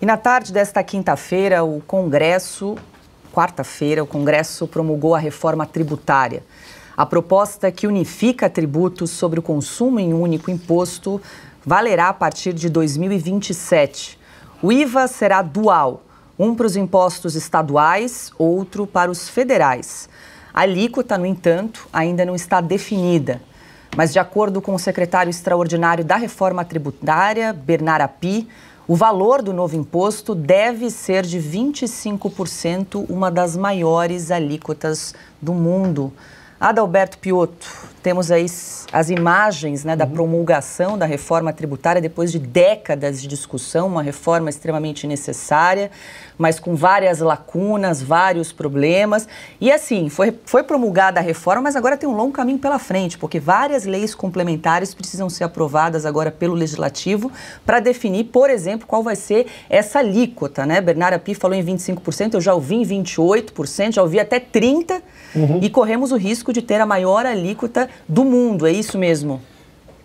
E na tarde desta quinta-feira, o Congresso, quarta-feira, o Congresso promulgou a reforma tributária. A proposta que unifica tributos sobre o consumo em um único imposto valerá a partir de 2027. O IVA será dual, um para os impostos estaduais, outro para os federais. A alíquota, no entanto, ainda não está definida. Mas, de acordo com o secretário extraordinário da reforma tributária, Bernard Api, o valor do novo imposto deve ser de 25%, uma das maiores alíquotas do mundo. Adalberto Piotto, temos aí as imagens né, da uhum. promulgação da reforma tributária depois de décadas de discussão, uma reforma extremamente necessária, mas com várias lacunas, vários problemas. E assim, foi, foi promulgada a reforma, mas agora tem um longo caminho pela frente, porque várias leis complementares precisam ser aprovadas agora pelo Legislativo para definir, por exemplo, qual vai ser essa alíquota. Né? Bernardo Pi falou em 25%, eu já ouvi em 28%, já ouvi até 30%, uhum. e corremos o risco de ter a maior alíquota do mundo, é isso mesmo?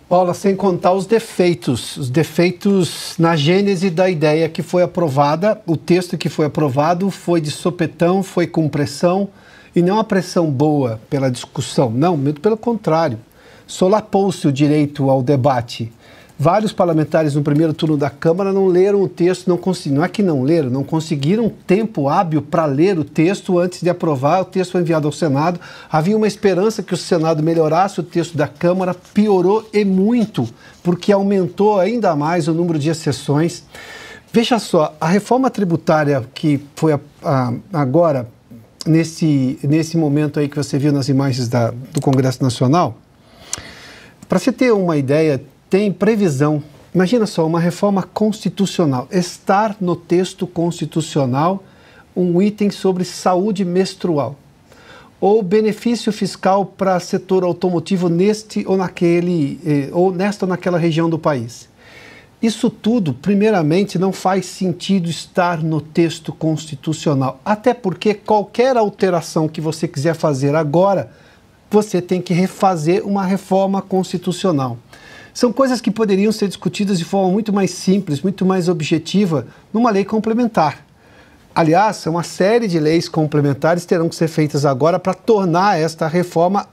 Paula, sem contar os defeitos, os defeitos na gênese da ideia que foi aprovada, o texto que foi aprovado foi de sopetão, foi com pressão, e não a pressão boa pela discussão, não, muito pelo contrário. Solapou-se o direito ao debate. Vários parlamentares no primeiro turno da Câmara não leram o texto, não Não é que não leram, não conseguiram tempo hábil para ler o texto antes de aprovar. O texto foi enviado ao Senado. Havia uma esperança que o Senado melhorasse o texto da Câmara, piorou e muito, porque aumentou ainda mais o número de exceções. Veja só, a reforma tributária que foi a, a, agora, nesse, nesse momento aí que você viu nas imagens da, do Congresso Nacional, para você ter uma ideia, tem previsão. Imagina só, uma reforma constitucional. Estar no texto constitucional um item sobre saúde menstrual. Ou benefício fiscal para setor automotivo neste ou naquele, eh, ou nesta ou naquela região do país. Isso tudo, primeiramente, não faz sentido estar no texto constitucional. Até porque qualquer alteração que você quiser fazer agora, você tem que refazer uma reforma constitucional. São coisas que poderiam ser discutidas de forma muito mais simples, muito mais objetiva, numa lei complementar. Aliás, uma série de leis complementares terão que ser feitas agora para tornar esta reforma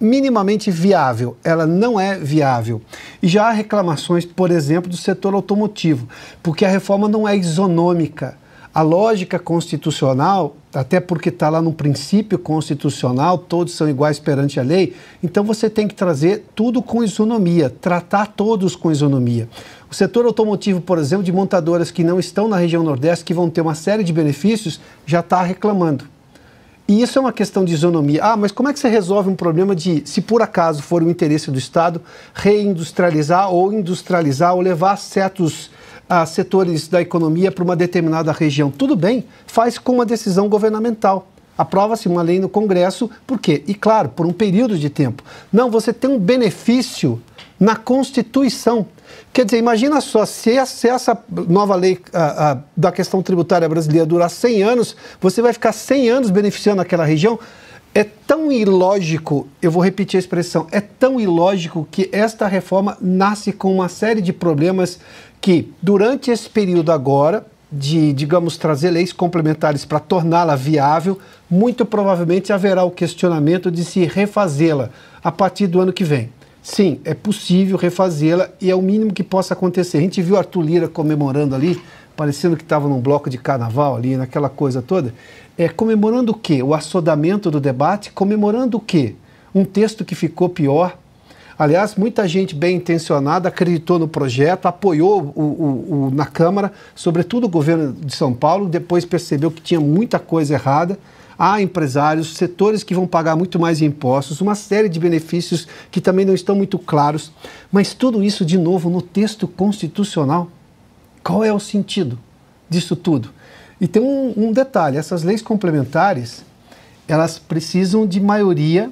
minimamente viável. Ela não é viável. E já há reclamações, por exemplo, do setor automotivo, porque a reforma não é isonômica. A lógica constitucional até porque está lá no princípio constitucional, todos são iguais perante a lei, então você tem que trazer tudo com isonomia, tratar todos com isonomia. O setor automotivo, por exemplo, de montadoras que não estão na região Nordeste, que vão ter uma série de benefícios, já está reclamando. E isso é uma questão de isonomia. Ah, mas como é que você resolve um problema de, se por acaso for o interesse do Estado, reindustrializar ou industrializar ou levar certos a setores da economia para uma determinada região. Tudo bem, faz com uma decisão governamental. Aprova-se uma lei no Congresso, por quê? E claro, por um período de tempo. Não, você tem um benefício na Constituição. Quer dizer, imagina só, se essa nova lei a, a, da questão tributária brasileira durar 100 anos, você vai ficar 100 anos beneficiando aquela região. É tão ilógico, eu vou repetir a expressão, é tão ilógico que esta reforma nasce com uma série de problemas que durante esse período agora de, digamos, trazer leis complementares para torná-la viável, muito provavelmente haverá o questionamento de se refazê-la a partir do ano que vem. Sim, é possível refazê-la e é o mínimo que possa acontecer. A gente viu Arthur Lira comemorando ali, parecendo que estava num bloco de carnaval ali, naquela coisa toda. É, comemorando o quê? O assodamento do debate, comemorando o quê? Um texto que ficou pior, Aliás, muita gente bem intencionada acreditou no projeto, apoiou o, o, o, na Câmara, sobretudo o governo de São Paulo, depois percebeu que tinha muita coisa errada. Há empresários, setores que vão pagar muito mais impostos, uma série de benefícios que também não estão muito claros. Mas tudo isso, de novo, no texto constitucional. Qual é o sentido disso tudo? E tem um, um detalhe: essas leis complementares elas precisam de maioria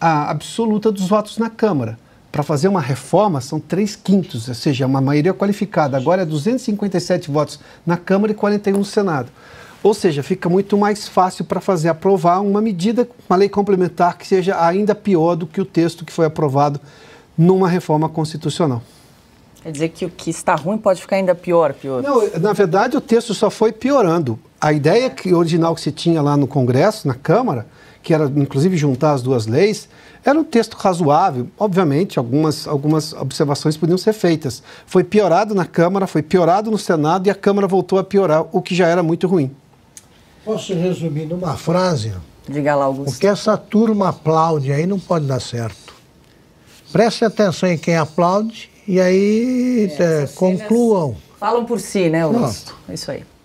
a absoluta dos votos na Câmara. Para fazer uma reforma são três quintos, ou seja, uma maioria qualificada. Agora é 257 votos na Câmara e 41 no Senado. Ou seja, fica muito mais fácil para fazer aprovar uma medida, uma lei complementar que seja ainda pior do que o texto que foi aprovado numa reforma constitucional. Quer dizer que o que está ruim pode ficar ainda pior, pior. Não, na verdade o texto só foi piorando. A ideia que original que se tinha lá no Congresso, na Câmara, que era inclusive juntar as duas leis, era um texto razoável. Obviamente, algumas, algumas observações podiam ser feitas. Foi piorado na Câmara, foi piorado no Senado e a Câmara voltou a piorar, o que já era muito ruim. Posso resumir numa frase? Diga lá, Augusto. O que essa turma aplaude aí não pode dar certo. Preste atenção em quem aplaude e aí é, é, concluam. Falam por si, né, Augusto? Não. É isso aí.